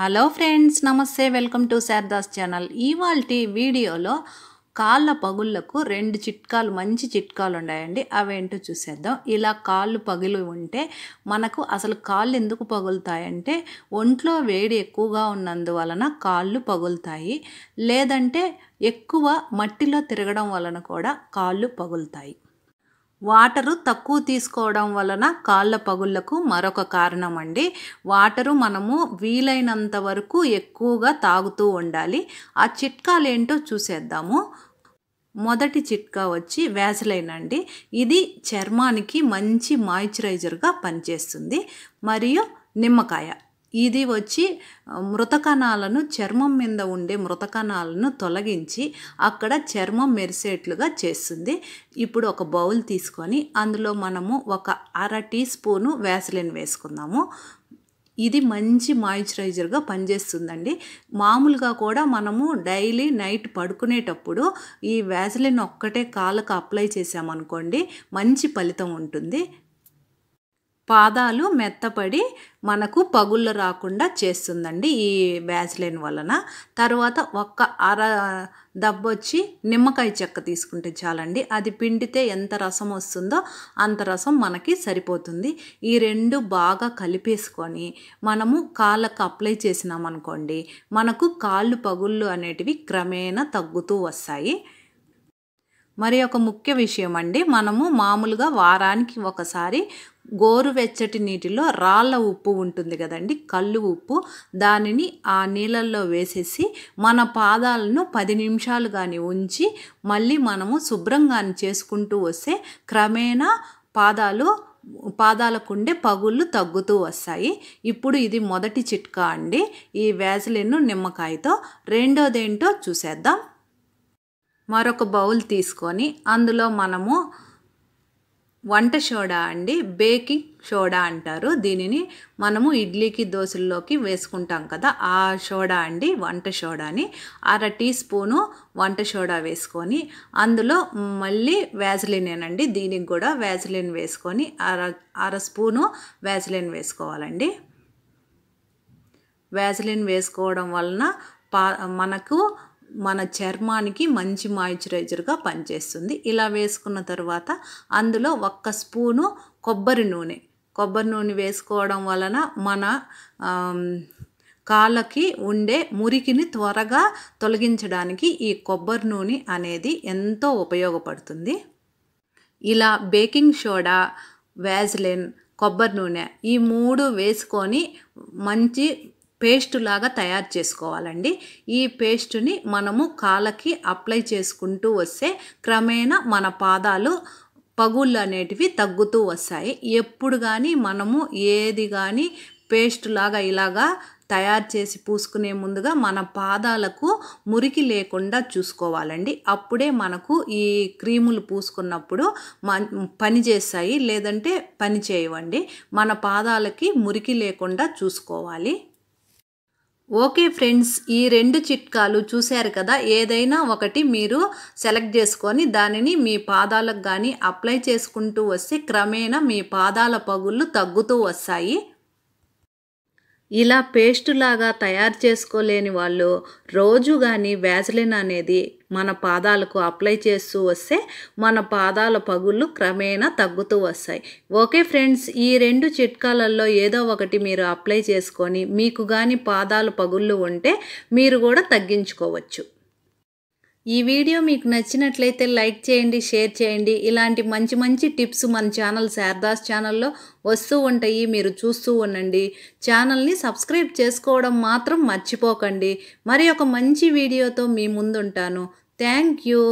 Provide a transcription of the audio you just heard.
hello friends నమస్తే welcome to Sharada's channel ఇవాళ వీడియోలో కాళ్ళ పగుళ్ళకు రెండు చిట్కాలు మంచి చిట్కాలు ఉన్నాయండి అవేంటో చూసేద్దాం ఇలా కాళ్ళు పగిలి ఉంటే మనకు అసలు కాళ్ళు ఎందుకు పగులుతాయంటే ఒంట్లో వేడి ఎక్కువగా ఉన్నందువలన కాళ్ళు పగులుతాయి లేదంటే ఎక్కువ మట్టిలో తిరగడం వలన కూడా కాళ్ళు పగులుతాయి వాటరు తక్కువ తీసుకోవడం వలన కాళ్ళ పగుళ్లకు మరొక కారణం అండి వాటరు మనము వీలైనంత వరకు ఎక్కువగా తాగుతూ ఉండాలి ఆ చిట్కాలు ఏంటో చూసేద్దాము మొదటి చిట్కా వచ్చి వ్యాసలైన్ అండి ఇది చర్మానికి మంచి మాయిశ్చరైజర్గా పనిచేస్తుంది మరియు నిమ్మకాయ ఇది వచ్చి మృతకణాలను చర్మం మీద ఉండే మృతకణాలను తొలగించి అక్కడ చర్మం మెరిసేట్లుగా చేస్తుంది ఇప్పుడు ఒక బౌల్ తీసుకొని అందులో మనము ఒక అర టీ స్పూను వ్యాసలిన్ వేసుకుందాము ఇది మంచి మాయిశ్చరైజర్గా పనిచేస్తుందండి మామూలుగా కూడా మనము డైలీ నైట్ పడుకునేటప్పుడు ఈ వ్యాసలిన్ ఒక్కటే కాళ్ళకు అప్లై చేసామనుకోండి మంచి ఫలితం ఉంటుంది పాదాలు మెత్తపడి మనకు పగుళ్ళు రాకుండా చేస్తుందండి ఈ బ్యాసిలిన్ వలన తర్వాత ఒక్క అర దబ్బొచ్చి నిమ్మకాయ చెక్క తీసుకుంటే చాలండి అది పిండితే ఎంత రసం వస్తుందో అంత రసం మనకి సరిపోతుంది ఈ రెండు బాగా కలిపేసుకొని మనము కాళ్ళకు అప్లై చేసినామనుకోండి మనకు కాళ్ళు పగుళ్ళు అనేటివి క్రమేణా తగ్గుతూ వస్తాయి మరి ఒక ముఖ్య విషయం అండి మనము మామూలుగా వారానికి ఒకసారి గోరువెచ్చటి నీటిలో రాళ్ళ ఉప్పు ఉంటుంది కదండి కళ్ళు ఉప్పు దానిని ఆ నీళ్ళల్లో వేసేసి మన పాదాలను పది నిమిషాలు కానీ ఉంచి మళ్ళీ మనము శుభ్రంగా చేసుకుంటూ వస్తే క్రమేణా పాదాలు పాదాలకుండే పగుళ్ళు తగ్గుతూ వస్తాయి ఇప్పుడు ఇది మొదటి చిట్కా అండి ఈ వ్యాసలిన్ నిమ్మకాయతో రెండోదేంటో చూసేద్దాం మరొక బౌల్ తీసుకొని అందులో మనము వంట సోడా అండి బేకింగ్ సోడా అంటారు దీనిని మనము ఇడ్లీకి దోశల్లోకి వేసుకుంటాం కదా ఆ సోడా అండి వంట సోడాని అర టీ స్పూను వంట సోడా వేసుకొని అందులో మళ్ళీ వ్యాజిలినేనండి దీనికి కూడా వ్యాజిలిన్ వేసుకొని అర అర స్పూను వ్యాజిలిన్ వేసుకోవాలండి వ్యాజిలిన్ వేసుకోవడం వలన పా మనకు మన చర్మానికి మంచి మాయిశ్చరైజర్గా పనిచేస్తుంది ఇలా వేసుకున్న తర్వాత అందులో ఒక్క స్పూను కొబ్బరి నూనె కొబ్బరి నూనె వేసుకోవడం వలన మన కాళ్ళకి ఉండే మురికిని త్వరగా తొలగించడానికి ఈ కొబ్బరి నూనె అనేది ఎంతో ఉపయోగపడుతుంది ఇలా బేకింగ్ సోడా వ్యాజ్లిన్ కొబ్బరి నూనె ఈ మూడు వేసుకొని మంచి పేస్ట్ లాగా తయారు చేసుకోవాలండి ఈ పేస్టుని మనము కాళ్ళకి అప్లై చేసుకుంటూ వస్తే క్రమేణా మన పాదాలు పగుళ్ళు అనేటివి తగ్గుతూ వస్తాయి ఎప్పుడు కానీ మనము ఏది కానీ పేస్ట్ లాగా ఇలాగా తయారు చేసి పూసుకునే ముందుగా మన పాదాలకు మురికి లేకుండా చూసుకోవాలండి అప్పుడే మనకు ఈ క్రీములు పూసుకున్నప్పుడు పని చేస్తాయి లేదంటే పని చేయవండి మన పాదాలకి మురికి లేకుండా చూసుకోవాలి ఓకే ఫ్రెండ్స్ ఈ రెండు చిట్కాలు చూశారు కదా ఏదైనా ఒకటి మీరు సెలెక్ట్ చేసుకొని దానిని మీ పాదాలకు కానీ అప్లై చేసుకుంటూ వస్తే క్రమేణా మీ పాదాల పగుళ్ళు తగ్గుతూ వస్తాయి ఇలా పేస్ట్ లాగా తయారు చేసుకోలేని వాళ్ళు రోజు కానీ వ్యాజ్లిన్ అనేది మన పాదాలకు అప్లై చేస్తూ వస్తే మన పాదాల పగుళ్ళు క్రమేణా తగ్గుతూ వస్తాయి ఓకే ఫ్రెండ్స్ ఈ రెండు చిట్కాలలో ఏదో ఒకటి మీరు అప్లై చేసుకొని మీకు కానీ పాదాలు పగుళ్ళు ఉంటే మీరు కూడా తగ్గించుకోవచ్చు ఈ వీడియో మీకు నచ్చినట్లయితే లైక్ చేయండి షేర్ చేయండి ఇలాంటి మంచి మంచి టిప్స్ మన ఛానల్ శారదాస్ ఛానల్లో వస్తూ ఉంటాయి మీరు చూస్తూ ఉండండి ఛానల్ని సబ్స్క్రైబ్ చేసుకోవడం మాత్రం మర్చిపోకండి మరి ఒక మంచి వీడియోతో మీ ముందుంటాను థ్యాంక్ యూ